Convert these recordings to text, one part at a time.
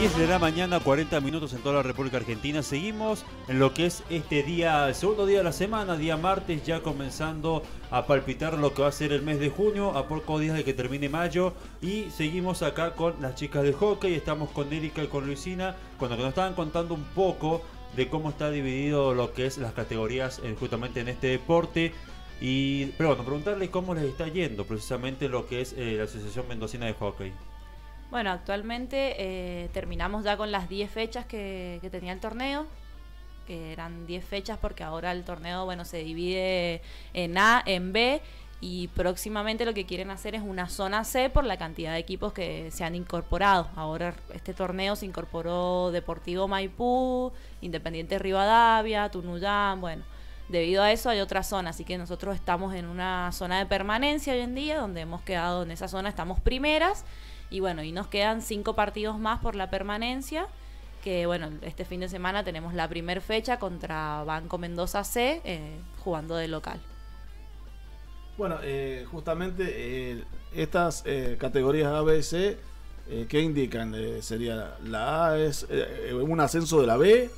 10 de la mañana, 40 minutos en toda la República Argentina. Seguimos en lo que es este día, el segundo día de la semana, día martes, ya comenzando a palpitar lo que va a ser el mes de junio, a pocos días de que termine mayo. Y seguimos acá con las chicas de hockey, estamos con Erika y con Luisina, cuando nos estaban contando un poco de cómo está dividido lo que es las categorías eh, justamente en este deporte. Y, pero bueno, preguntarles cómo les está yendo precisamente lo que es eh, la Asociación Mendocina de Hockey. Bueno, actualmente eh, terminamos ya con las 10 fechas que, tenía el torneo, que eran 10 fechas porque ahora el torneo bueno se divide en A, en B y próximamente lo que quieren hacer es una zona C por la cantidad de equipos que se han incorporado. Ahora este torneo se incorporó Deportivo Maipú, Independiente Rivadavia, Tunuyán, bueno. Debido a eso hay otra zona, así que nosotros estamos en una zona de permanencia hoy en día, donde hemos quedado en esa zona, estamos primeras y bueno, y nos quedan cinco partidos más por la permanencia, que bueno, este fin de semana tenemos la primera fecha contra Banco Mendoza C, eh, jugando de local. Bueno, eh, justamente eh, estas categorías A, B, C, ¿qué indican? sería la A es un ascenso de la B,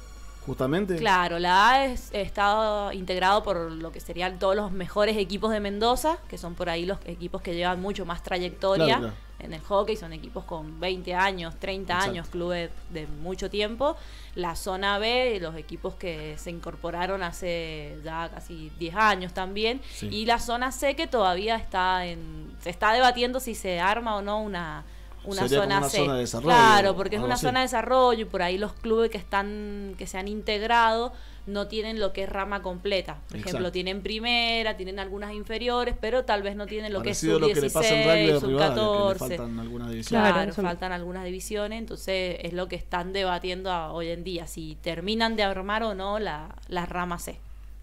justamente. Claro, la A es, está integrado por lo que serían todos los mejores equipos de Mendoza, que son por ahí los equipos que llevan mucho más trayectoria en el hockey son equipos con 20 años, 30 años, clubes de mucho tiempo. La zona B, los equipos que se incorporaron hace ya casi 10 años también. Y la zona C que todavía está en, se está debatiendo si se arma o no una una zona de claro, porque es una zona de desarrollo y por ahí los clubes que están que se han integrado no tienen lo que es rama completa. Por ejemplo, tienen primera, tienen algunas inferiores, pero tal vez no tienen lo que es sub 16, sub 14. faltan algunas divisiones. Claro, faltan algunas divisiones, entonces es lo que están debatiendo hoy en día si terminan de armar o no la, rama C.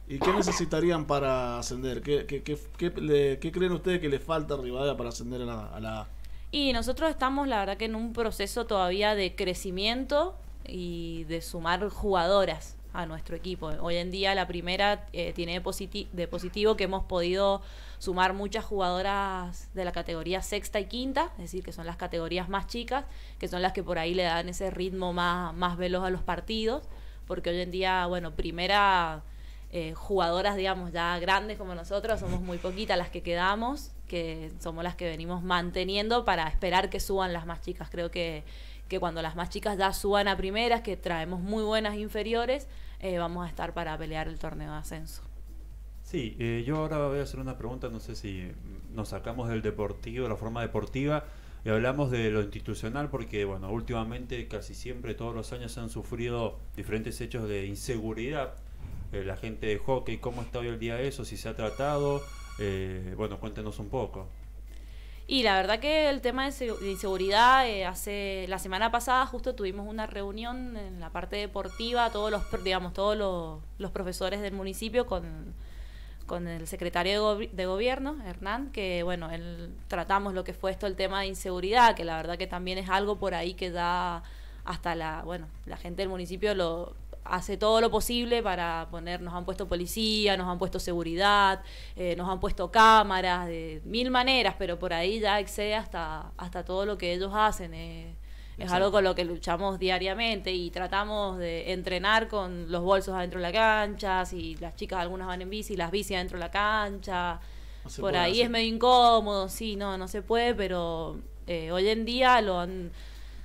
¿Y qué necesitarían para ascender? ¿Qué, creen ustedes que le falta a Rivadavia para ascender a la y nosotros estamos, la verdad, que en un proceso todavía de crecimiento y de sumar jugadoras a nuestro equipo. Hoy en día la primera eh, tiene de, positivo, que hemos podido sumar muchas jugadoras de la categoría sexta y quinta, es decir, que son las categorías más chicas, que son las que por ahí le dan ese ritmo más, más veloz a los partidos, porque hoy en día, bueno, primera... Eh, jugadoras, digamos, ya grandes como nosotros, somos muy poquitas las que quedamos que somos las que venimos manteniendo para esperar que suban las más chicas. Creo que, cuando las más chicas ya suban a primeras, que traemos muy buenas inferiores, eh, vamos a estar para pelear el torneo de ascenso. Sí, eh, yo ahora voy a hacer una pregunta, no sé si nos sacamos del deportivo, la forma deportiva, y hablamos de lo institucional, porque bueno, últimamente casi siempre, todos los años se han sufrido diferentes hechos de inseguridad. Eh, la gente de hockey, ¿cómo está hoy el día eso? Si se ha tratado, eh, bueno, cuéntenos un poco. Y la verdad que el tema de, inseguridad, eh, hace la semana pasada justo tuvimos una reunión en la parte deportiva, todos los, digamos, todos los, profesores del municipio con, con el secretario de, gobierno, Hernán, que bueno, él, tratamos lo que fue esto el tema de inseguridad, que la verdad que también es algo por ahí que da hasta la, bueno, la gente del municipio lo, hace todo lo posible para poner, nos han puesto policía, nos han puesto seguridad, eh, nos han puesto cámaras, de mil maneras, pero por ahí ya excede hasta, hasta todo lo que ellos hacen. Eh, es algo con lo que luchamos diariamente y tratamos de entrenar con los bolsos adentro de la cancha, si las chicas algunas van en bici, las bici adentro de la cancha. por ahí es medio incómodo, sí, no, no se puede, pero eh, hoy en día lo han...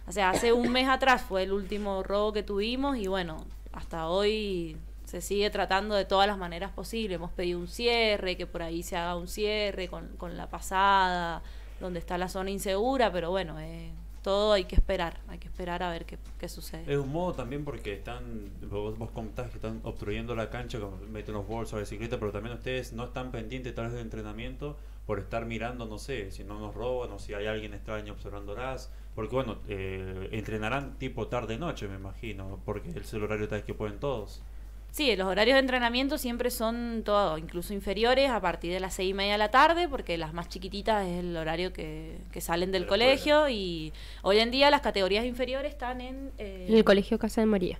O sea, hace un mes atrás fue el último robo que tuvimos y bueno, hasta hoy se sigue tratando de todas las maneras posibles. Hemos pedido un cierre, que por ahí se haga un cierre con, con la pasada, donde está la zona insegura, pero bueno, eh, todo hay que esperar, hay que esperar a ver qué, sucede. Es un modo también porque están, vos, vos contás que están obstruyendo la cancha, meten los bolsos a la bicicleta, pero también ustedes no están pendientes tal vez del entrenamiento por estar mirando, no sé, si no nos roban o si hay alguien extraño observándolas. Porque bueno, eh, entrenarán tipo tarde-noche, me imagino, porque es el horario tal que pueden todos. Sí, los horarios de entrenamiento siempre son todos, incluso inferiores, a partir de las seis y media de la tarde, porque las más chiquititas es el horario que, salen del colegio y hoy en día las categorías inferiores están en... Eh, en el colegio Casa de María.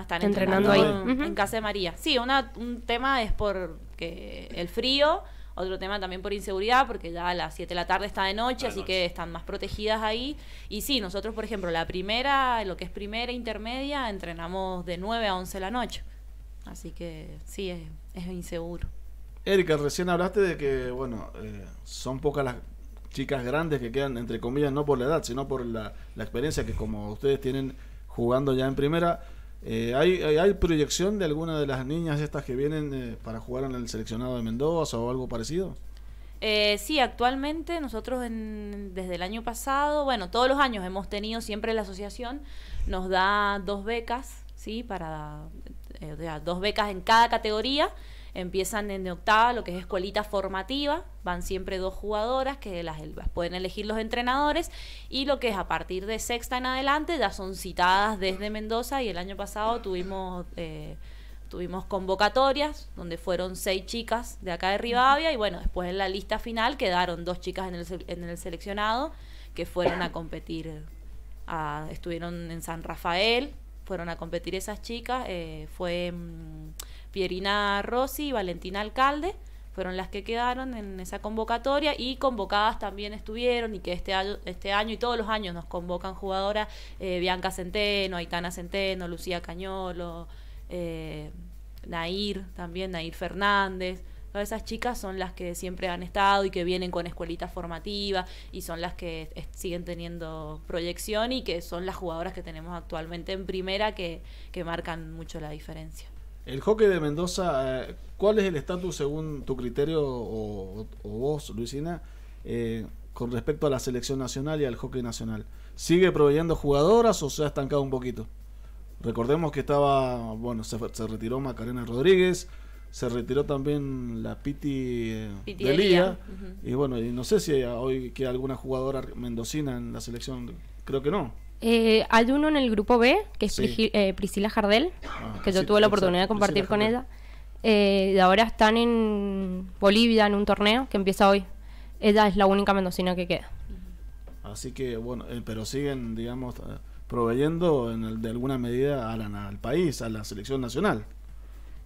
están entrenando, ahí. En, Casa de María. Sí, una, un tema es que el frío otro tema también por inseguridad, porque ya a las 7 de la tarde está de noche, así que están más protegidas ahí. Y sí, nosotros, por ejemplo, la primera, lo que es primera intermedia, entrenamos de 9 a 11 de la noche. Así que sí, es, es inseguro. Erika, recién hablaste de que, bueno, eh, son pocas las chicas grandes que quedan, entre comillas, no por la edad, sino por la, la experiencia que como ustedes tienen jugando ya en primera eh, ¿hay, proyección de alguna de las niñas estas que vienen eh, para jugar en el seleccionado de Mendoza o algo parecido? Eh, sí, actualmente nosotros desde el año pasado, bueno, todos los años hemos tenido siempre la asociación, nos da dos becas, ¿sí? Para, dos becas en cada categoría Empiezan en octava, lo que es escuelita formativa, van siempre dos jugadoras que las, pueden elegir los entrenadores y lo que es a partir de sexta en adelante ya son citadas desde Mendoza y el año pasado tuvimos... Eh, tuvimos convocatorias donde fueron seis chicas de acá de Rivadavia y bueno, después en la lista final quedaron dos chicas en el, seleccionado que fueron a competir, estuvieron en San Rafael, fueron a competir esas chicas, eh, fue... Mm, Pierina Rossi y Valentina Alcalde fueron las que quedaron en esa convocatoria y convocadas también estuvieron y que este año, este año y todos los años nos convocan jugadoras eh, Bianca Centeno, Aitana Centeno, Lucía Cañolo, eh, Nair también, Nair Fernández. Todas esas chicas son las que siempre han estado y que vienen con escuelitas formativas y son las que siguen teniendo proyección y que son las jugadoras que tenemos actualmente en primera que, que marcan mucho la diferencia. El hockey de Mendoza, eh, ¿cuál es el estatus según tu criterio o, vos, Luisina, eh, con respecto a la selección nacional y al hockey nacional? ¿Sigue proveyendo jugadoras o se ha estancado un poquito? Recordemos que estaba, bueno, se, retiró Macarena Rodríguez, se retiró también la Piti, eh, y bueno, y no sé si hoy queda alguna jugadora mendocina en la selección, creo que no. Eh, hay uno en el grupo B, que es eh, Priscila Jardel, ah, que yo tuve la oportunidad de compartir con ella. Eh, y ahora están en Bolivia en un torneo que empieza hoy. Ella es la única mendocina que queda. Así que, bueno, eh, pero siguen, digamos, proveyendo el, de alguna medida al país, a la selección nacional.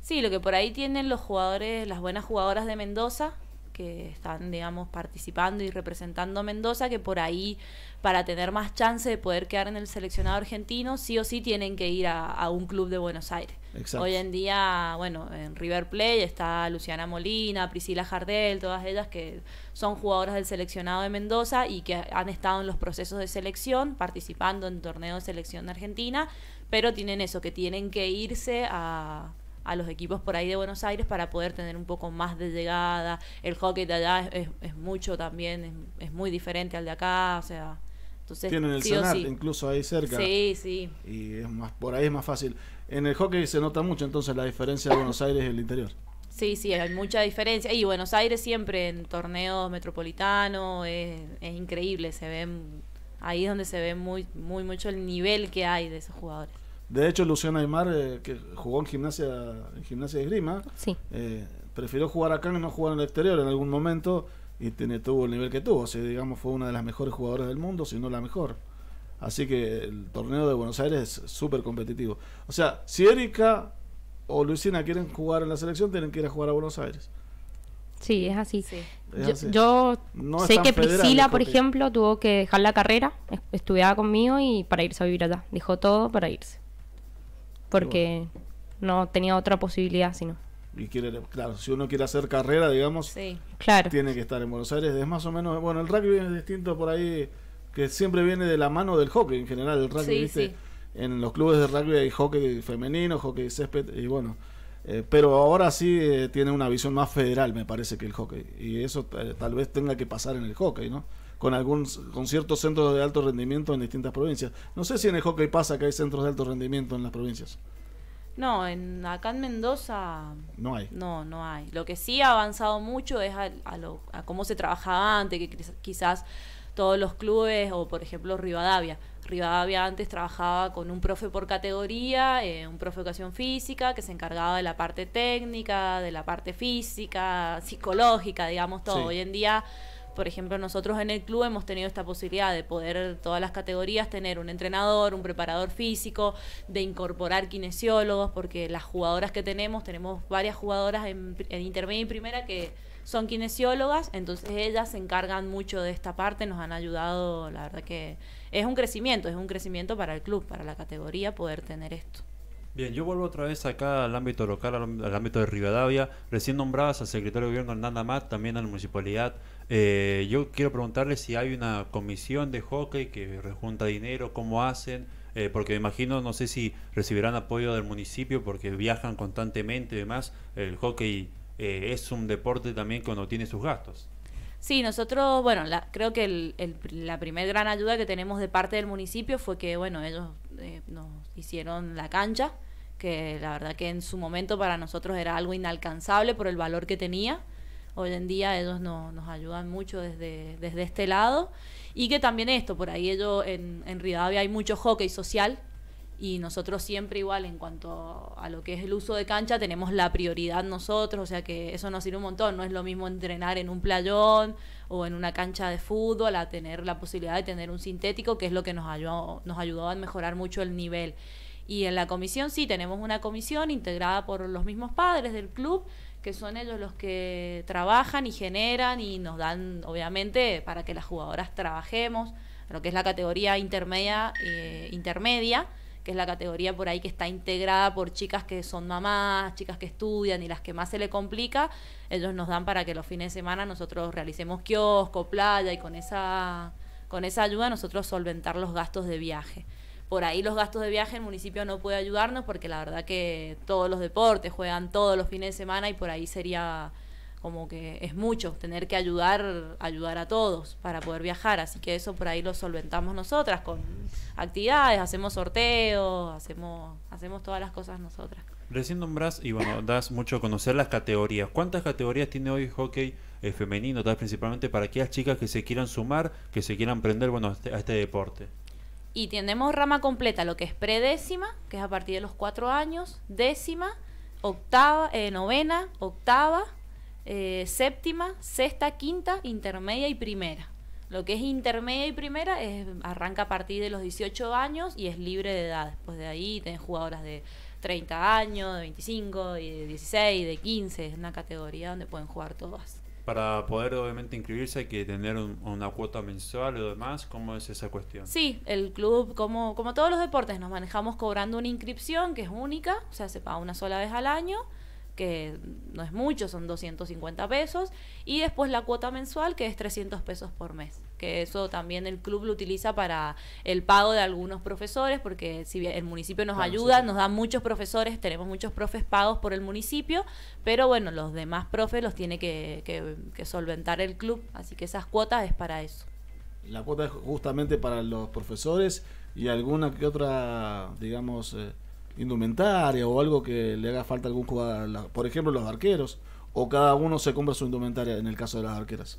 Sí, lo que por ahí tienen los jugadores, las buenas jugadoras de Mendoza, que están, digamos, participando y representando a Mendoza, que por ahí, para tener más chance de poder quedar en el seleccionado argentino, sí o sí tienen que ir a, un club de Buenos Aires. Hoy en día, bueno, en River Plate está Luciana Molina, Priscila Jardel, todas ellas que son jugadoras del seleccionado de Mendoza y que han estado en los procesos de selección, participando en torneos de selección de Argentina, pero tienen eso, que tienen que irse a a los equipos por ahí de Buenos Aires para poder tener un poco más de llegada. El hockey de allá es, mucho también, es, muy diferente al de acá, o sea. Entonces, Tienen el incluso ahí cerca. Sí, sí. Y es más, por ahí es más fácil. En el hockey se nota mucho entonces la diferencia de Buenos Aires y el interior. Sí, sí, hay mucha diferencia. Y Buenos Aires siempre en torneos metropolitanos es, es increíble. Se ven, ahí es donde se ve muy, muy mucho el nivel que hay de esos jugadores. De hecho, Luciana Aymar, eh, que jugó en gimnasia, en gimnasia de Grima, eh, prefirió jugar acá que no jugar en el exterior en algún momento y tiene, tuvo el nivel que tuvo. O sea, digamos, fue una de las mejores jugadoras del mundo, si no la mejor. Así que el torneo de Buenos Aires es súper competitivo. O sea, si Erika o Luciana quieren jugar en la selección, tienen que ir a jugar a Buenos Aires. Sí, es así. Sí. yo, sé que Priscila, por ejemplo, tuvo que dejar la carrera, estudiaba conmigo y para irse a vivir allá. Dejó todo para irse porque no tenía otra posibilidad sino. Y quiere, claro, si uno quiere hacer carrera, digamos, claro. tiene que estar en Buenos Aires. Es más o menos, bueno, el rugby es distinto por ahí, que siempre viene de la mano del hockey en general. El rugby, En los clubes de rugby hay hockey femenino, hockey césped, y bueno, eh, pero ahora sí eh, tiene una visión más federal, me parece, que el hockey. Y eso eh, tal vez tenga que pasar en el hockey, ¿no? con con ciertos centros de alto rendimiento en distintas provincias. No sé si en el hockey pasa que hay centros de alto rendimiento en las provincias. No, en, acá en Mendoza no hay. No, no hay. Lo que sí ha avanzado mucho es a, lo, cómo se trabajaba antes, que quizás todos los clubes o por ejemplo Rivadavia. Rivadavia antes trabajaba con un profe por categoría, eh, un profe de educación física que se encargaba de la parte técnica, de la parte física, psicológica, digamos todo. Hoy en día por ejemplo, nosotros en el club hemos tenido esta posibilidad de poder, todas las categorías, tener un entrenador, un preparador físico, de incorporar kinesiólogos, porque las jugadoras que tenemos, tenemos varias jugadoras en, en intermedia y primera que son kinesiólogas, entonces ellas se encargan mucho de esta parte, nos han ayudado, la verdad que es un crecimiento, es un crecimiento para el club, para la categoría poder tener esto. Bien, yo vuelvo otra vez acá al ámbito local, al, ámbito de Rivadavia. Recién nombradas al secretario de gobierno Hernán Amat, también a la municipalidad. Eh, yo quiero preguntarle si hay una comisión de hockey que rejunta dinero, cómo hacen, eh, porque me imagino, no sé si recibirán apoyo del municipio porque viajan constantemente y demás. El hockey eh, es un deporte también que no tiene sus gastos. Sí, nosotros, bueno, creo que la primer gran ayuda que tenemos de parte del municipio fue que, bueno, ellos eh, nos hicieron la cancha, que la verdad que en su momento para nosotros era algo inalcanzable por el valor que tenía. Hoy en día ellos nos ayudan mucho desde, desde este lado. Y que también esto, por ahí ellos en, en Rivadavia hay mucho hockey social y nosotros siempre igual en cuanto a lo que es el uso de cancha tenemos la prioridad nosotros, o sea que eso nos sirve un montón, no es lo mismo entrenar en un playón o en una cancha de fútbol a tener la posibilidad de tener un sintético que es lo que nos ayudó, nos ayudó a mejorar mucho el nivel. Y en la comisión sí, tenemos una comisión integrada por los mismos padres del club, que son ellos los que trabajan y generan y nos dan, obviamente, para que las jugadoras trabajemos, lo que es la categoría intermedia, eh, intermedia que es la categoría por ahí que está integrada por chicas que son mamás, chicas que estudian y las que más se le complica, ellos nos dan para que los fines de semana nosotros realicemos kiosco, playa y con esa, con esa ayuda nosotros solventar los gastos de viaje. Por ahí los gastos de viaje el municipio no puede ayudarnos porque la verdad que todos los deportes juegan todos los fines de semana y por ahí sería como que es mucho tener que ayudar ayudar a todos para poder viajar así que eso por ahí lo solventamos nosotras con actividades hacemos sorteos hacemos hacemos todas las cosas nosotras recién nombras y bueno das mucho a conocer las categorías cuántas categorías tiene hoy hockey eh, femenino tal principalmente para aquellas chicas que se quieran sumar que se quieran prender bueno este, a este, deporte y tenemos rama completa lo que es predécima que es a partir de los cuatro años décima octava eh, novena octava eh, séptima, sexta, quinta, intermedia y primera. Lo que es intermedia y primera arranca a partir de los 18 años y es libre de edad. Después de ahí tenés jugadoras de 30 años, de 25, de 16, de 15. Es una categoría donde pueden jugar todas. Para poder obviamente inscribirse hay que tener una cuota mensual o demás. ¿Cómo es esa cuestión? Sí, el club, como, como todos los deportes, nos manejamos cobrando una inscripción que es única, o sea, se paga una sola vez al año que no es mucho, son 250 pesos, y después la cuota mensual, que es 300 pesos por mes, que eso también el club lo utiliza para el pago de algunos profesores, porque si bien el municipio nos ayuda, nos da muchos profesores, tenemos muchos profes pagos por el municipio, pero bueno, los demás profes los tiene que, solventar el club, así que esas cuotas es para eso. La cuota es justamente para los profesores y alguna que otra, digamos... Eh, indumentaria o algo que le haga falta a algún jugador, por ejemplo los arqueros, o cada uno se compra su indumentaria en el caso de las arqueras.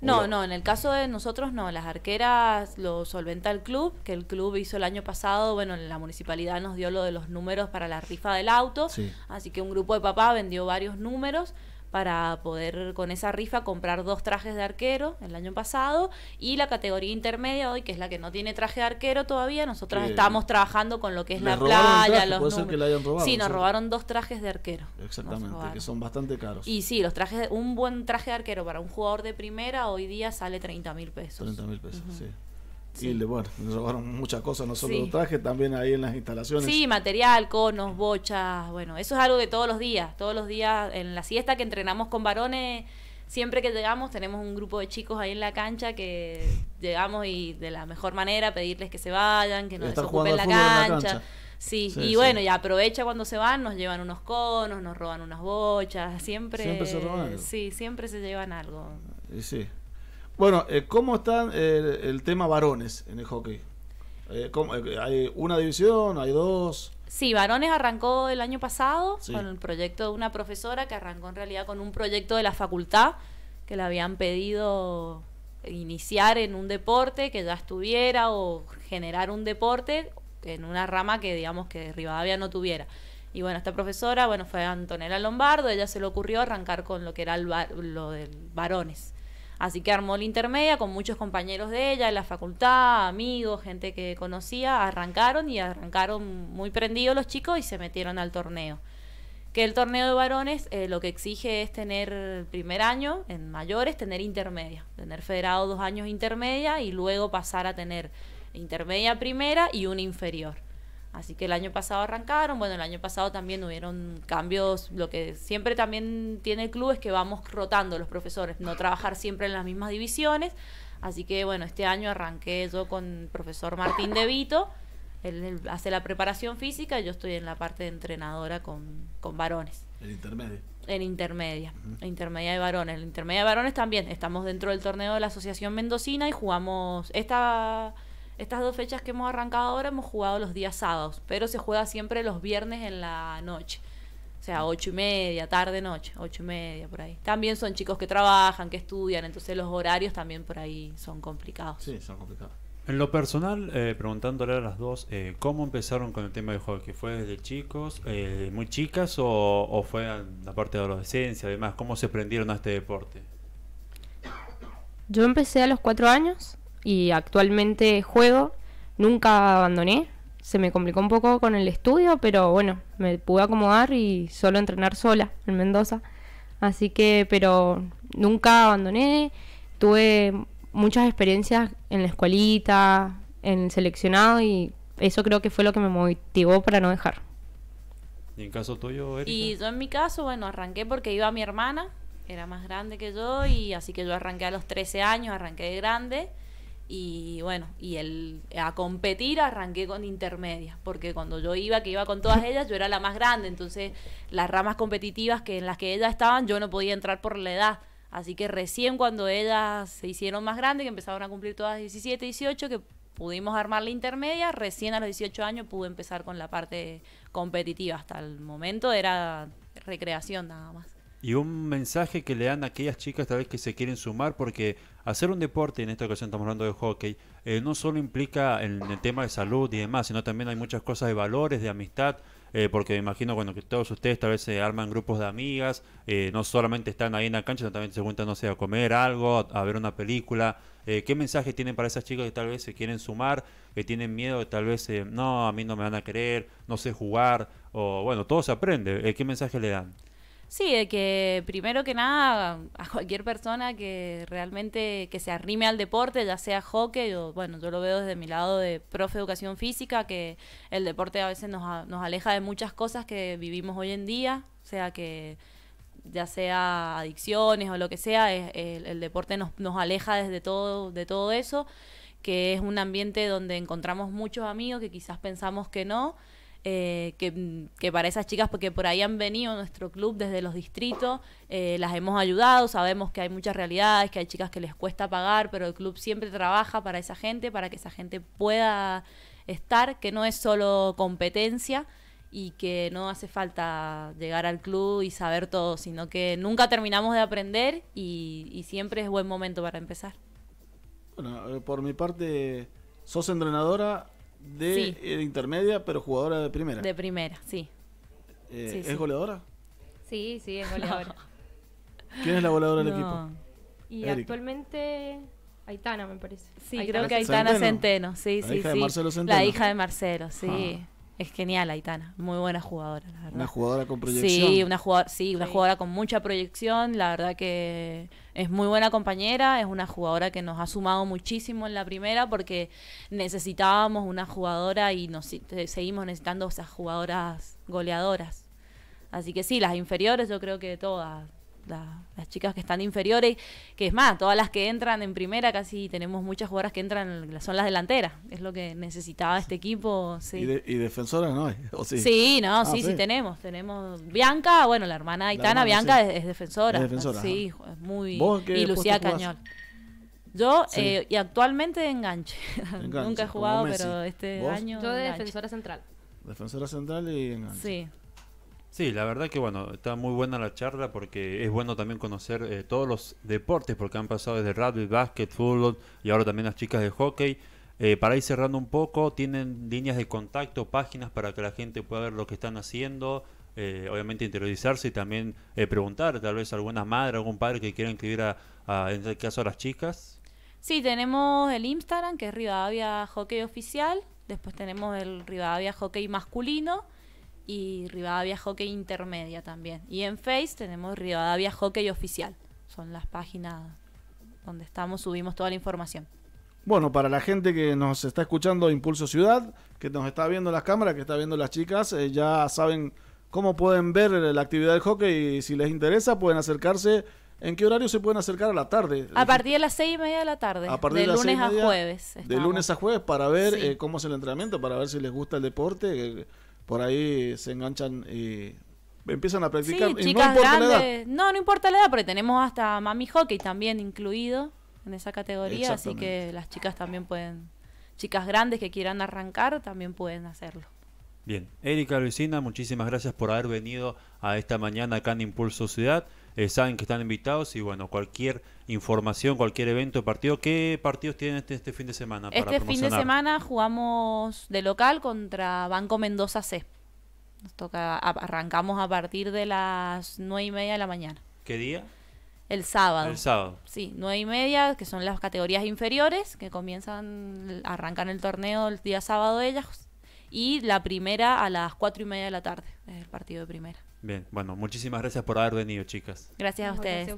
No, no, en el caso de nosotros no, las arqueras lo solventa el club, que el club hizo el año pasado, bueno, la municipalidad nos dio lo de los números para la rifa del auto, así que un grupo de papás vendió varios números para poder con esa rifa comprar dos trajes de arquero el año pasado y la categoría intermedia hoy, que es la que no tiene traje de arquero todavía, nosotros estamos trabajando con lo que es la playa, traje, puede ser que le hayan robado, sí, nos robaron dos trajes de arquero. Exactamente, que son bastante caros. Y sí, los trajes un buen traje de arquero para un jugador de primera hoy día sale 30 mil pesos. 30 mil pesos, sí. Sí. bueno, nos robaron muchas cosas, no solo también ahí en las instalaciones. Sí, material, conos, bochas, bueno, eso es algo de todos los días. Todos los días en la siesta que entrenamos con varones, siempre que llegamos tenemos un grupo de chicos ahí en la cancha que llegamos y de la mejor manera pedirles que se vayan, que no se la cancha. la cancha. Sí, y bueno, y aprovecha cuando se van, nos llevan unos conos, nos roban unas bochas, siempre... Siempre se roban Sí, siempre se llevan algo. Y sí. Bueno, eh, ¿cómo está eh, el, tema varones en el hockey? Eh, ¿Hay una división? ¿Hay dos? Sí, Varones arrancó el año pasado con el proyecto de una profesora que arrancó en realidad con un proyecto de la facultad que le habían pedido iniciar en un deporte que ya estuviera o generar un deporte en una rama que digamos que Rivadavia no tuviera. Y bueno, esta profesora, bueno, fue Antonella Lombardo, ella se le ocurrió arrancar con lo que era el lo del varones. Así que armó la intermedia con muchos compañeros de ella, de la facultad, amigos, gente que conocía, arrancaron y arrancaron muy prendidos los chicos y se metieron al torneo. Que el torneo de varones eh, lo que exige es tener el primer año en mayores, tener intermedia, tener federado dos años intermedia y luego pasar a tener intermedia primera y una inferior. Así que el año pasado arrancaron, bueno, el año pasado también hubieron cambios, lo que siempre también tiene el club es que vamos rotando los profesores, no trabajar siempre en las mismas divisiones. Así que bueno, este año arranqué yo con el profesor Martín De Vito, él, hace la preparación física, yo estoy en la parte de entrenadora con, con varones. En intermedia. En intermedia, intermedia de varones. En intermedia de varones también, estamos dentro del torneo de la Asociación Mendocina y jugamos esta estas dos fechas que hemos arrancado ahora hemos jugado los días sábados, pero se juega siempre los viernes en la noche. O sea, ocho y media, tarde, noche, ocho y media, por ahí. También son chicos que trabajan, que estudian, entonces los horarios también por ahí son complicados. Sí, son complicados. En lo personal, eh, preguntándole a las dos, eh, ¿cómo empezaron con el tema de hockey? ¿Fue desde chicos, eh, muy chicas, o, o fue la parte de adolescencia? Además, ¿cómo se prendieron a este deporte? Yo empecé a los cuatro años y actualmente juego. Nunca abandoné. Se me complicó un poco con el estudio, pero bueno, me pude acomodar y solo entrenar sola en Mendoza. Así que, pero nunca abandoné. Tuve muchas experiencias en la escuelita, en seleccionado y eso creo que fue lo que me motivó para no dejar. ¿Y en caso tuyo, Erika? Y yo en mi caso, bueno, arranqué porque iba mi hermana, era más grande que yo y así que yo arranqué a los 13 años, arranqué de grande y bueno, y el, a competir arranqué con intermedias, porque cuando yo iba, que iba con todas ellas, yo era la más grande, entonces las ramas competitivas que en las que ellas estaban, yo no podía entrar por la edad. Así que recién cuando ellas se hicieron más grandes, que empezaron a cumplir todas 17, 18, que pudimos armar la intermedia, recién a los 18 años pude empezar con la parte competitiva. Hasta el momento era recreación nada más y un mensaje que le dan a aquellas chicas tal vez que se quieren sumar, porque hacer un deporte, en esta ocasión estamos hablando de hockey, eh, no solo implica el, el tema de salud y demás, sino también hay muchas cosas de valores, de amistad, eh, porque me imagino bueno, que todos ustedes tal vez se arman grupos de amigas, eh, no solamente están ahí en la cancha, sino también se juntan, no sé, a comer algo, a, ver una película. ¿Qué mensaje tienen para esas chicas que tal vez se quieren sumar, que tienen miedo de tal vez, no, a mí no me van a querer, no sé jugar, o bueno, todo se aprende? ¿Qué mensaje le dan? Sí, de que primero que nada a cualquier persona que realmente que se arrime al deporte, ya sea hockey o bueno, yo lo veo desde mi lado de profe educación física, que el deporte a veces nos, nos aleja de muchas cosas que vivimos hoy en día, o sea que ya sea adicciones o lo que sea, el, el, deporte nos, nos aleja desde todo, de todo eso, que es un ambiente donde encontramos muchos amigos que quizás pensamos que no, eh, mm, que, para esas chicas, porque por ahí han venido nuestro club desde los distritos, eh, las hemos ayudado, sabemos que hay muchas realidades, que hay chicas que les cuesta pagar, pero el club siempre trabaja para esa gente, para que esa gente pueda estar, que no es solo competencia y que no hace falta llegar al club y saber todo, sino que nunca terminamos de aprender y, y siempre es buen momento para empezar. Bueno, eh, por mi parte, sos entrenadora, eh, de intermedia, pero jugadora de primera. De primera, sí. Eh, ¿Es goleadora? Sí, sí, es goleadora. ¿Quién es la goleadora del equipo? Y actualmente Aitana, me parece. Sí, creo que Aitana Centeno, sí, la sí, hija De Marcelo La hija de Marcelo, sí. Ah. Es genial, Aitana. Muy buena jugadora, verdad. Una jugadora con proyección. Sí, una, jugadora, una jugadora con mucha proyección. La verdad que es muy buena compañera. Es una jugadora que nos ha sumado muchísimo en la primera porque necesitábamos una jugadora y nos seguimos necesitando esas jugadoras goleadoras. Así que sí, las inferiores yo creo que todas las chicas que están inferiores, que es más, todas las que entran en primera, casi tenemos muchas jugadoras que entran, son las delanteras, es lo que necesitaba este equipo. ¿Y, defensoras no ¿O sí? sí? no, ah, sí, tenemos. Tenemos Bianca, bueno, la hermana Aitana, Bianca es, defensora. Sí, muy... Y Lucía Cañol. Yo, eh, y actualmente enganche. Nunca he jugado, pero este año. Yo de defensora central. Defensora central y enganche. Sí. Sí, la verdad que bueno, está muy buena la charla porque es bueno también conocer eh, todos los deportes porque han pasado desde rugby, básquet, fútbol y ahora también las chicas de hockey. Eh, para ir cerrando un poco, tienen líneas de contacto, páginas para que la gente pueda ver lo que están haciendo, eh, obviamente interiorizarse y también preguntar tal vez alguna madre, algún padre que quiera inscribir a, en este caso a las chicas. Sí, tenemos el Instagram que es Rivadavia Hockey Oficial, después tenemos el Rivadavia Hockey Masculino y Rivadavia Hockey Intermedia también. Y en Face tenemos Rivadavia Hockey Oficial. Son las páginas donde estamos, subimos toda la información. Bueno, para la gente que nos está escuchando Impulso Ciudad, que nos está viendo las cámaras, que está viendo las chicas, eh, ya saben cómo pueden ver la actividad del hockey y si les interesa pueden acercarse. ¿En qué horario se pueden acercar a la tarde? A partir de las seis y media de la tarde. de, lunes a jueves. De lunes a jueves para ver eh, cómo es el entrenamiento, para ver si les gusta el deporte. Eh, por ahí se enganchan y empiezan a practicar. y no importa La edad. No, no importa la edad, porque tenemos hasta mami hockey también incluido en esa categoría, así que las chicas también pueden, chicas grandes que quieran arrancar, también pueden hacerlo. Bien, Erika Luisina, muchísimas gracias por haber venido a esta mañana acá en Impulso Ciudad. Eh, saben que están invitados y bueno, cualquier información, cualquier evento, partido. ¿Qué partidos tienen este, este fin de semana? Para este fin de semana jugamos de local contra Banco Mendoza C. Nos toca, arrancamos a partir de las nueve y media de la mañana. ¿Qué día? El sábado. El sábado. Sí, nueve y media, que son las categorías inferiores, que comienzan, arrancan el torneo el día sábado ellas. Y la primera a las cuatro y media de la tarde, es el partido de primera. Bien, bueno, muchísimas gracias por haber venido, chicas. Gracias a ustedes.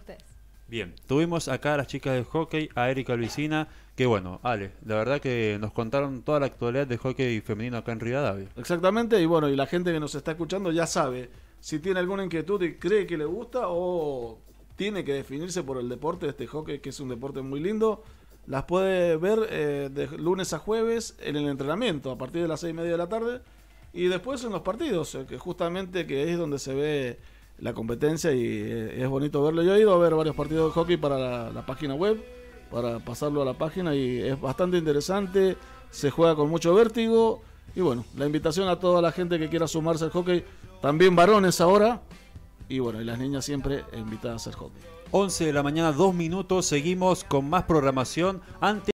Bien, tuvimos acá a las chicas de hockey, a Erika Luisina, que bueno, Ale, la verdad que nos contaron toda la actualidad de hockey femenino acá en Rivadavia. Exactamente, y bueno, y la gente que nos está escuchando ya sabe si tiene alguna inquietud y cree que le gusta o tiene que definirse por el deporte de este hockey, que es un deporte muy lindo. Las puede ver eh, de lunes a jueves en el entrenamiento a partir de las seis y media de la tarde y después en los partidos, eh, que justamente que es donde se ve la competencia y eh, es bonito verlo. Yo he ido a ver varios partidos de hockey para la, página web, para pasarlo a la página y es bastante interesante, se juega con mucho vértigo y bueno, la invitación a toda la gente que quiera sumarse al hockey, también varones ahora y bueno, y las niñas siempre invitadas al hockey. 11 de la mañana, dos minutos, seguimos con más programación. Antes